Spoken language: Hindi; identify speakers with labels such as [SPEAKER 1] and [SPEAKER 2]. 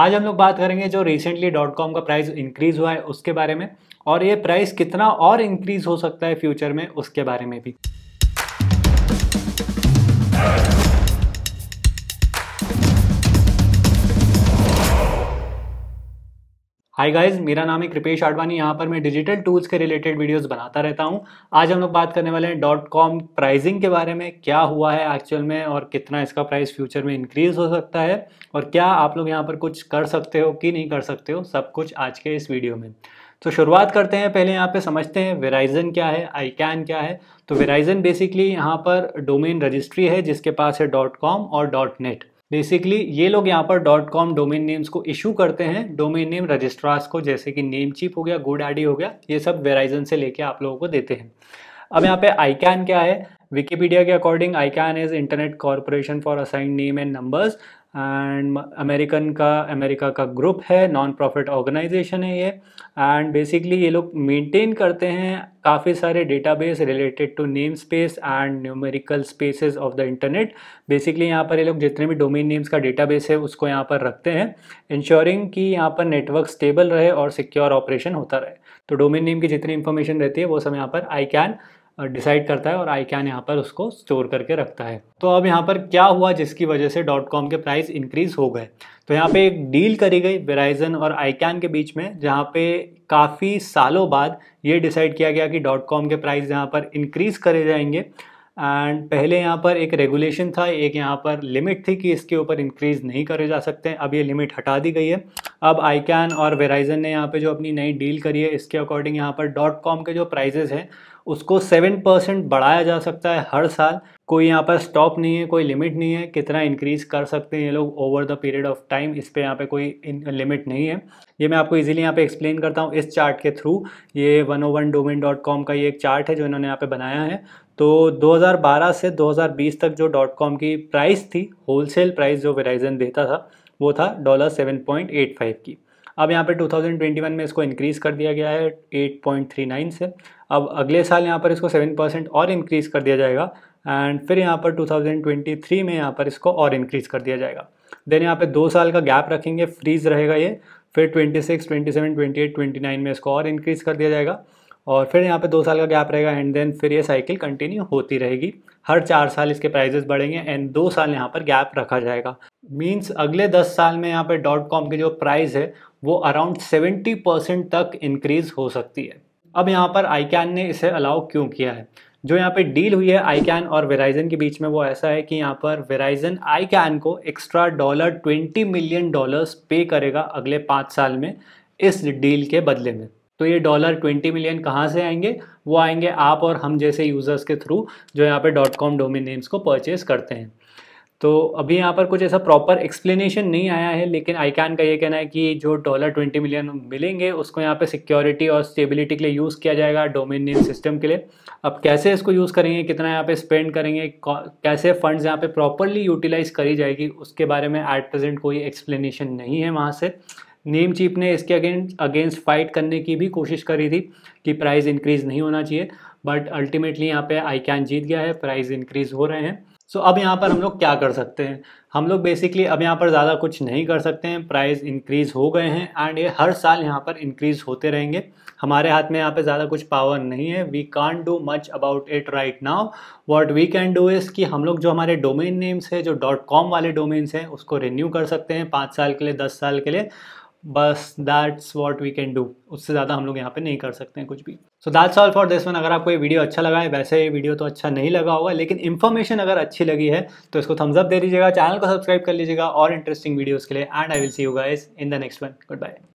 [SPEAKER 1] आज हम लोग बात करेंगे जो रिसेंटली डॉट कॉम का प्राइस इंक्रीज हुआ है उसके बारे में और ये प्राइस कितना और इंक्रीज हो सकता है फ्यूचर में उसके बारे में भी हाय गाइस मेरा नाम है कृपेश आडवाणी यहाँ पर मैं डिजिटल टूल्स के रिलेटेड वीडियोस बनाता रहता हूँ आज हम लोग बात करने वाले हैं डॉट कॉम प्राइजिंग के बारे में क्या हुआ है एक्चुअल में और कितना इसका प्राइस फ्यूचर में इंक्रीज हो सकता है और क्या आप लोग यहाँ पर कुछ कर सकते हो कि नहीं कर सकते हो सब कुछ आज के इस वीडियो में तो शुरुआत करते हैं पहले यहाँ पे समझते हैं वेराइजन क्या है आई कैन क्या है तो वेराइजन बेसिकली यहाँ पर डोमेन रजिस्ट्री है जिसके पास है डॉट कॉम और डॉट नेट बेसिकली ये लोग यहाँ पर डॉट कॉम डोमेन नेम्स को इशू करते हैं डोमेन नेम रजिस्ट्रार्स को जैसे कि नेम चीप हो गया गुड आडी हो गया ये सब वेराइजन से लेके आप लोगों को देते हैं अब यहाँ पे आईकैन क्या है विकीपीडिया के according ICANN is internet corporation for assigned name and numbers and American का अमेरिका का ग्रुप है नॉन प्रॉफिट ऑर्गेनाइजेशन है ये एंड बेसिकली ये लोग मेंटेन करते हैं काफ़ी सारे database related to name space and numerical spaces of the internet basically यहाँ पर ये लोग जितने भी डोमेन नेम्स का डेटाबेस है उसको यहाँ पर रखते हैं इंश्योरिंग कि यहाँ पर नेटवर्क स्टेबल रहे और सिक्योर ऑपरेशन होता रहे तो डोमेन नेम की जितनी इंफॉर्मेशन रहती है वो सब यहाँ पर आई कैन डिसाइड करता है और आई कैन यहाँ पर उसको स्टोर करके रखता है तो अब यहाँ पर क्या हुआ जिसकी वजह से डॉट कॉम के प्राइस इंक्रीज हो गए तो यहाँ पे एक डील करी गई वेराइजन और आई कैन के बीच में जहाँ पे काफ़ी सालों बाद ये डिसाइड किया गया कि डॉट कॉम के प्राइस यहाँ पर इंक्रीज़ करे जाएंगे एंड पहले यहाँ पर एक रेगुलेशन था एक यहाँ पर लिमिट थी कि इसके ऊपर इंक्रीज़ नहीं करे जा सकते अब ये लिमिट हटा दी गई है अब आई कैन और वेराइजन ने यहाँ पे जो अपनी नई डील करी है इसके अकॉर्डिंग यहाँ पर डॉट कॉम के जो प्राइजेज़ हैं उसको सेवन परसेंट बढ़ाया जा सकता है हर साल कोई यहाँ पर स्टॉप नहीं है कोई लिमिट नहीं है कितना इंक्रीज़ कर सकते हैं ये लोग over the period of time इस पर यहाँ पे कोई लिमिट नहीं है ये मैं आपको इजीली यहाँ पे एक्सप्लेन करता हूँ इस चार्ट के थ्रू ये one O one domain dot com का ये एक चार्ट है जो इन्होंने यहाँ पे बनाया है तो 2012 से 2020 तक जो डॉट कॉम की प्राइस थी होलसेल प्राइस जो वेराइजन देता था वो था dollar seven point eight five की अब यहाँ पे 2021 में इसको इंक्रीज़ कर दिया गया है 8.39 से अब अगले साल यहाँ पर इसको सेवन परसेंट और इंक्रीज़ कर दिया जाएगा एंड फिर यहाँ पर 2023 में यहाँ पर इसको और इंक्रीज़ कर दिया जाएगा देन यहाँ पे दो साल का गैप रखेंगे फ्रीज रहेगा ये फिर 26, 27, 28, 29 में इसको और इंक्रीज़ कर दिया जाएगा और फिर यहाँ पे दो साल का गैप रहेगा एंड देन फिर ये साइकिल कंटिन्यू होती रहेगी हर चार साल इसके प्राइजेस बढ़ेंगे एंड दो साल यहाँ पर गैप रखा जाएगा मीन्स अगले दस साल में यहाँ पर डॉट कॉम की जो प्राइस है वो अराउंड सेवेंटी परसेंट तक इंक्रीज़ हो सकती है अब यहाँ पर आईकैन ने इसे अलाउ क्यों किया है जो यहाँ पे डील हुई है आईकैन और वेराइजन के बीच में वो ऐसा है कि यहाँ पर वेराइजन आईकैन को extra dollar twenty million dollars pay करेगा अगले पाँच साल में इस डील के बदले में तो ये डॉलर ट्वेंटी मिलियन कहाँ से आएंगे वो आएंगे आप और हम जैसे यूज़र्स के थ्रू जो यहाँ पे डॉट कॉम डोमिन नेम्स को परचेज करते हैं तो अभी यहाँ पर कुछ ऐसा प्रॉपर एक्सप्लेनेशन नहीं आया है लेकिन कैन का ये कहना है कि जो डॉलर ट्वेंटी मिलियन मिलेंगे उसको यहाँ पे सिक्योरिटी और स्टेबिलिटी के लिए यूज़ किया जाएगा डोमिनियन सिस्टम के लिए अब कैसे इसको यूज़ करेंगे कितना यहाँ पे स्पेंड करेंगे कैसे फंड्स यहाँ पे प्रॉपरली यूटिलाइज करी जाएगी उसके बारे में एट प्रेजेंट कोई एक्सप्लेनेशन नहीं है वहाँ से नेम चीप ने इसके अगेंस्ट अगेंस्ट फाइट करने की भी कोशिश करी थी कि प्राइस इंक्रीज़ नहीं होना चाहिए बट अल्टीमेटली यहाँ पे आई कैन जीत गया है प्राइस इंक्रीज़ हो रहे हैं सो so, अब यहाँ पर हम लोग क्या कर सकते हैं हम लोग बेसिकली अब यहाँ पर ज़्यादा कुछ नहीं कर सकते हैं प्राइस इंक्रीज़ हो गए हैं एंड ये हर साल यहाँ पर इंक्रीज़ होते रहेंगे हमारे हाथ में यहाँ पे ज़्यादा कुछ पावर नहीं है we can do much about it right now what we can do is कि हम लोग जो हमारे डोमेन नेम्स है जो डॉट कॉम वाले डोमेन्स हैं उसको रिन्यू कर सकते हैं पाँच साल के लिए दस साल के लिए बस that's what we can do उससे ज़्यादा हम लोग यहाँ पे नहीं कर सकते हैं कुछ भी so that's all for this one अगर आपको ये वीडियो अच्छा लगा है वैसे ये वीडियो तो अच्छा नहीं लगा होगा लेकिन इन्फॉर्मेशन अगर अच्छी लगी है तो इसको थम्स अप दे दीजिएगा चैनल को सब्सक्राइब कर लीजिएगा और इंटरेस्टिंग वीडियोज़ के लिए and I will see you guys in the next one good bye